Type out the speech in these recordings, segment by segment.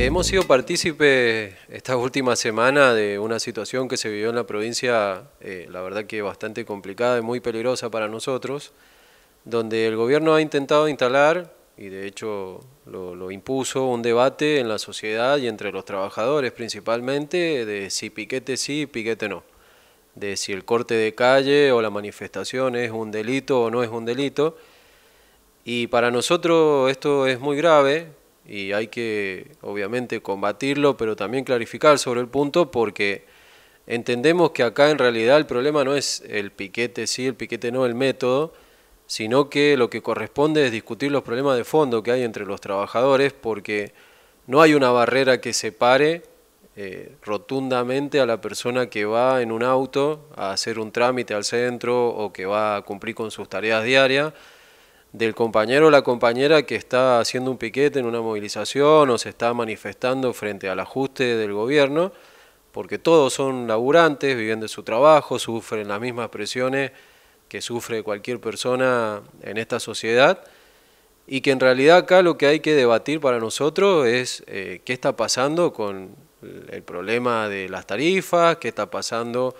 Eh, hemos sido partícipes esta última semana de una situación que se vivió en la provincia, eh, la verdad que bastante complicada y muy peligrosa para nosotros, donde el gobierno ha intentado instalar, y de hecho lo, lo impuso, un debate en la sociedad y entre los trabajadores principalmente de si piquete sí piquete no, de si el corte de calle o la manifestación es un delito o no es un delito. Y para nosotros esto es muy grave y hay que obviamente combatirlo, pero también clarificar sobre el punto porque entendemos que acá en realidad el problema no es el piquete sí, el piquete no, el método, sino que lo que corresponde es discutir los problemas de fondo que hay entre los trabajadores porque no hay una barrera que separe eh, rotundamente a la persona que va en un auto a hacer un trámite al centro o que va a cumplir con sus tareas diarias del compañero o la compañera que está haciendo un piquete en una movilización o se está manifestando frente al ajuste del gobierno, porque todos son laburantes, viven de su trabajo, sufren las mismas presiones que sufre cualquier persona en esta sociedad, y que en realidad acá lo que hay que debatir para nosotros es eh, qué está pasando con el problema de las tarifas, qué está pasando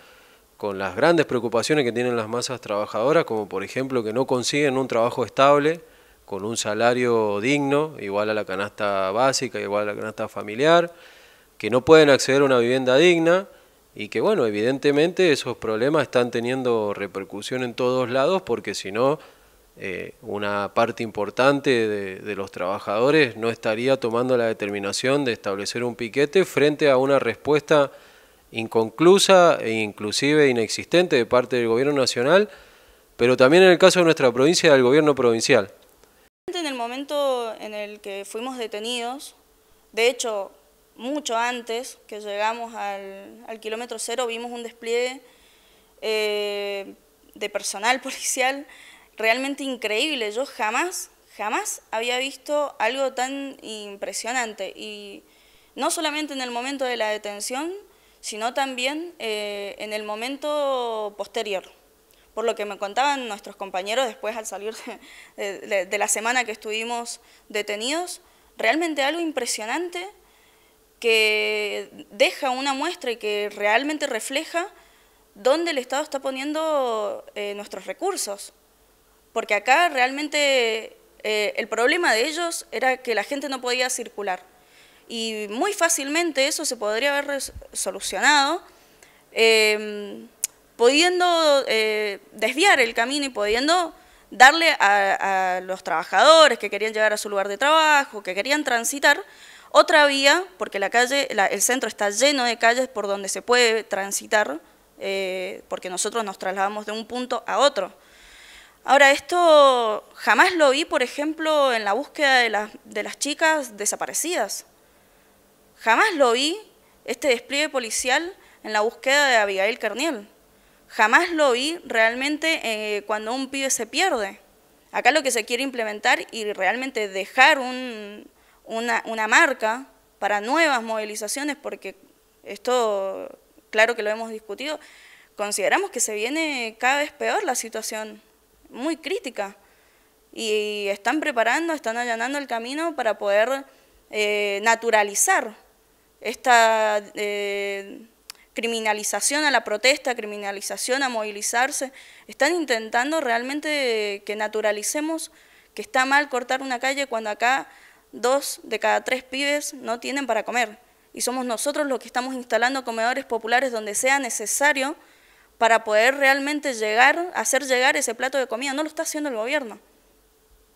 con las grandes preocupaciones que tienen las masas trabajadoras, como por ejemplo que no consiguen un trabajo estable, con un salario digno, igual a la canasta básica, igual a la canasta familiar, que no pueden acceder a una vivienda digna y que bueno, evidentemente esos problemas están teniendo repercusión en todos lados porque si no, eh, una parte importante de los trabajadores no estaría tomando la determinación de establecer un piquete frente a una respuesta inconclusa e inclusive inexistente de parte del gobierno nacional, pero también en el caso de nuestra provincia del gobierno provincial. En el momento en el que fuimos detenidos, de hecho, mucho antes que llegamos al, kilómetro cero, vimos un despliegue eh, de personal policial realmente increíble. Yo jamás, jamás había visto algo tan impresionante. Y no solamente en el momento de la detención, sino también eh, en el momento posterior. Por lo que me contaban nuestros compañeros después al salir de, la semana que estuvimos detenidos, realmente algo impresionante que deja una muestra y que realmente refleja dónde el Estado está poniendo eh, nuestros recursos. Porque acá realmente eh, el problema de ellos era que la gente no podía circular y muy fácilmente eso se podría haber solucionado, em, pudiendo eh, desviar el camino y pudiendo darle a, los trabajadores que querían llegar a su lugar de trabajo, que querían transitar, otra vía, porque la calle, el centro está lleno de calles por donde se puede transitar, eh, porque nosotros nos trasladamos de un punto a otro. Ahora, esto jamás lo vi, por ejemplo, en la búsqueda de, de las chicas desaparecidas. Jamás lo vi, este despliegue policial, en la búsqueda de Abigail Carniel. Jamás lo vi realmente eh, cuando un pibe se pierde. Acá lo que se quiere implementar y realmente dejar una, marca para nuevas movilizaciones, porque esto, claro que lo hemos discutido, consideramos que se viene cada vez peor la situación, muy crítica. Y están preparando, están allanando el camino para poder eh, naturalizar esta eh, criminalización a la protesta, criminalización a movilizarse, están intentando realmente que naturalicemos que está mal cortar una calle cuando acá dos de cada tres pibes no tienen para comer. Y somos nosotros los que estamos instalando comedores populares donde sea necesario para poder realmente llegar, hacer llegar ese plato de comida. No lo está haciendo el gobierno.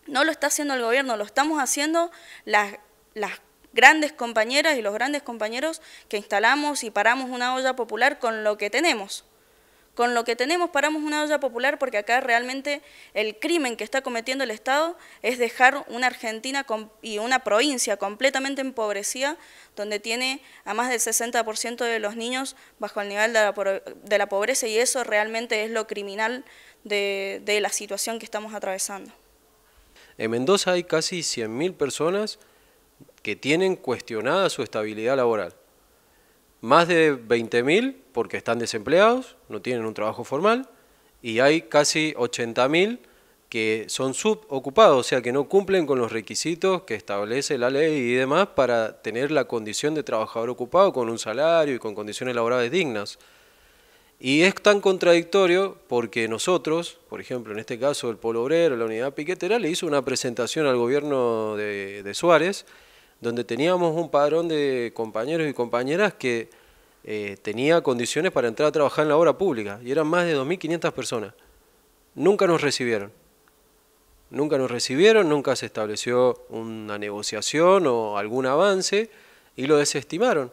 No lo está haciendo el gobierno, lo estamos haciendo las, las grandes compañeras y los grandes compañeros que instalamos y paramos una olla popular con lo que tenemos. Con lo que tenemos paramos una olla popular porque acá realmente el crimen que está cometiendo el Estado es dejar una Argentina y una provincia completamente empobrecida, donde tiene a más del 60% de los niños bajo el nivel de la, pobreza y eso realmente es lo criminal de, la situación que estamos atravesando. En Mendoza hay casi 100.000 personas que tienen cuestionada su estabilidad laboral. Más de 20.000 porque están desempleados, no tienen un trabajo formal, y hay casi 80.000 que son subocupados, o sea, que no cumplen con los requisitos que establece la ley y demás para tener la condición de trabajador ocupado con un salario y con condiciones laborales dignas. Y es tan contradictorio porque nosotros, por ejemplo, en este caso el Polo Obrero, la unidad piquetera, le hizo una presentación al gobierno de, de Suárez donde teníamos un padrón de compañeros y compañeras que eh, tenía condiciones para entrar a trabajar en la obra pública y eran más de 2.500 personas. Nunca nos recibieron. Nunca nos recibieron, nunca se estableció una negociación o algún avance y lo desestimaron.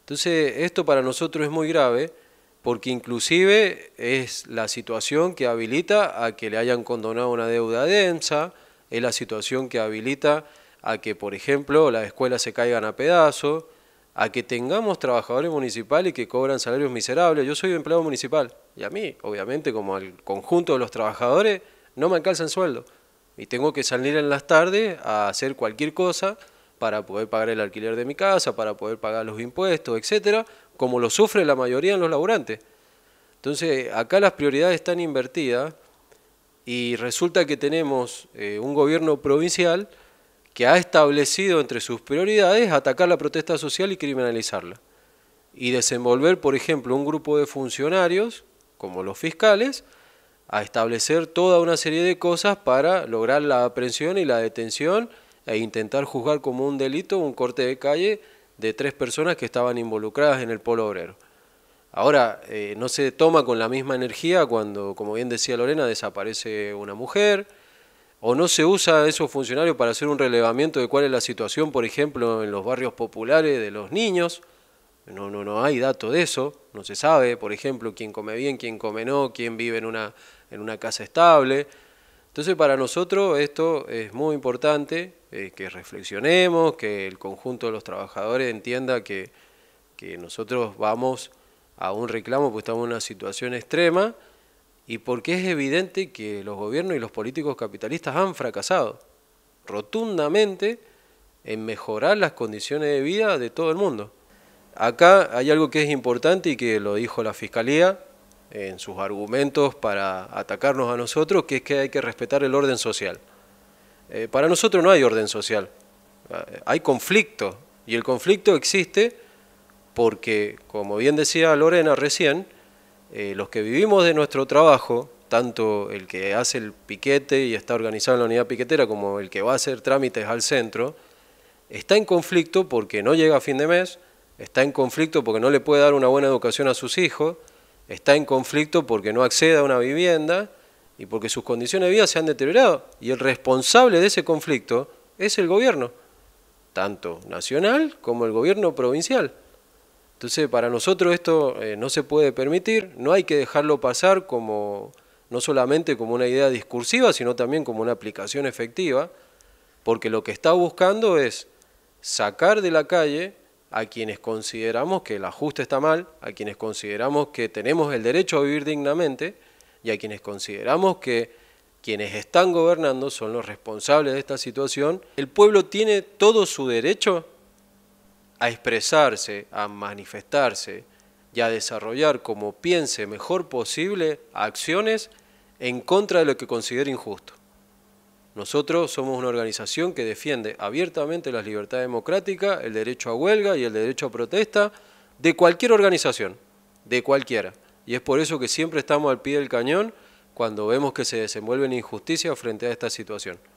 Entonces, esto para nosotros es muy grave porque inclusive es la situación que habilita a que le hayan condonado una deuda densa, es la situación que habilita a que, por ejemplo, las escuelas se caigan a pedazos, a que tengamos trabajadores municipales que cobran salarios miserables. Yo soy empleado municipal y a mí, obviamente, como al conjunto de los trabajadores, no me alcanzan el sueldo. Y tengo que salir en las tardes a hacer cualquier cosa para poder pagar el alquiler de mi casa, para poder pagar los impuestos, etcétera, como lo sufre la mayoría de los laburantes. Entonces, acá las prioridades están invertidas y resulta que tenemos eh, un gobierno provincial que ha establecido entre sus prioridades atacar la protesta social y criminalizarla. Y desenvolver, por ejemplo, un grupo de funcionarios, como los fiscales, a establecer toda una serie de cosas para lograr la aprehensión y la detención e intentar juzgar como un delito un corte de calle de tres personas que estaban involucradas en el polo obrero. Ahora, eh, no se toma con la misma energía cuando, como bien decía Lorena, desaparece una mujer, o no se usa esos funcionarios para hacer un relevamiento de cuál es la situación, por ejemplo, en los barrios populares de los niños. No, no, no hay dato de eso, no se sabe, por ejemplo, quién come bien, quién come no, quién vive en una, casa estable. Entonces, para nosotros esto es muy importante, eh, que reflexionemos, que el conjunto de los trabajadores entienda que, que nosotros vamos a un reclamo porque estamos en una situación extrema y porque es evidente que los gobiernos y los políticos capitalistas han fracasado rotundamente en mejorar las condiciones de vida de todo el mundo. Acá hay algo que es importante y que lo dijo la Fiscalía en sus argumentos para atacarnos a nosotros, que es que hay que respetar el orden social. Eh, para nosotros no hay orden social, eh, hay conflicto y el conflicto existe porque, como bien decía Lorena recién, eh, los que vivimos de nuestro trabajo, tanto el que hace el piquete y está organizado en la unidad piquetera como el que va a hacer trámites al centro, está en conflicto porque no llega a fin de mes, está en conflicto porque no le puede dar una buena educación a sus hijos, está en conflicto porque no accede a una vivienda y porque sus condiciones de vida se han deteriorado. Y el responsable de ese conflicto es el gobierno, tanto nacional como el gobierno provincial. Entonces, para nosotros esto eh, no se puede permitir, no hay que dejarlo pasar como no solamente como una idea discursiva, sino también como una aplicación efectiva, porque lo que está buscando es sacar de la calle a quienes consideramos que el ajuste está mal, a quienes consideramos que tenemos el derecho a vivir dignamente y a quienes consideramos que quienes están gobernando son los responsables de esta situación. El pueblo tiene todo su derecho a expresarse, a manifestarse y a desarrollar como piense mejor posible acciones en contra de lo que considera injusto. Nosotros somos una organización que defiende abiertamente las libertades democráticas, el derecho a huelga y el derecho a protesta de cualquier organización, de cualquiera. Y es por eso que siempre estamos al pie del cañón cuando vemos que se desenvuelven injusticias frente a esta situación.